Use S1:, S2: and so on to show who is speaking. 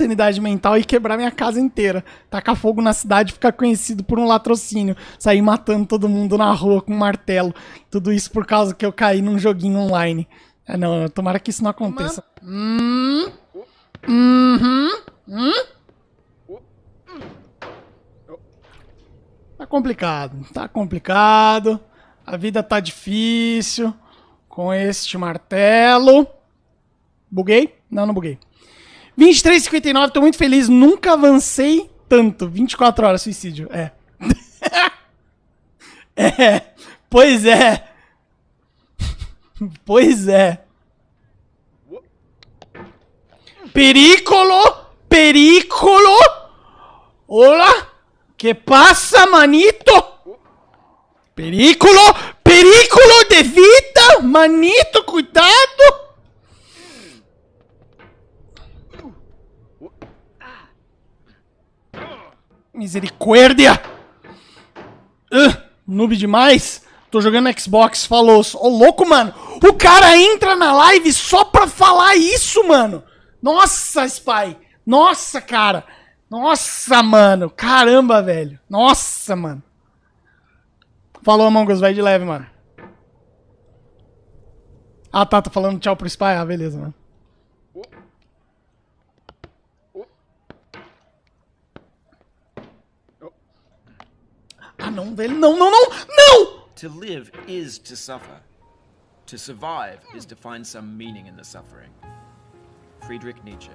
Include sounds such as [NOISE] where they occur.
S1: sanidade mental e quebrar minha casa inteira. Tacar fogo na cidade, ficar conhecido por um latrocínio, sair matando todo mundo na rua com um martelo. Tudo isso por causa que eu caí num joguinho online. Ah, não, tomara que isso não aconteça.
S2: Hum? Hum? Hum? Tá
S1: complicado, tá complicado. A vida tá difícil com este martelo. Buguei? Não, não buguei. 23,59, tô muito feliz, nunca avancei tanto. 24 horas, suicídio. É.
S2: [LAUGHS] é. Pois é. [LAUGHS] Pois é. Pericolo! Pericolo! Olá! Que passa, manito? Pericolo! Pericolo de vida! Manito, cuidado! Misericórdia!
S1: Uh, noob demais! Tô jogando Xbox, falou. Ô, oh, louco, mano! O cara entra na live só pra falar isso, mano! Nossa, Spy! Nossa, cara! Nossa, mano! Caramba, velho! Nossa, mano! Falou, Among Us, vai de leve, mano. Ah, tá, tá falando tchau pro Spy. Ah, beleza, mano.
S2: Ah, não, velho. Não, não, não. Não! To live is to suffer. To survive is to find some meaning in the suffering. Friedrich Nietzsche.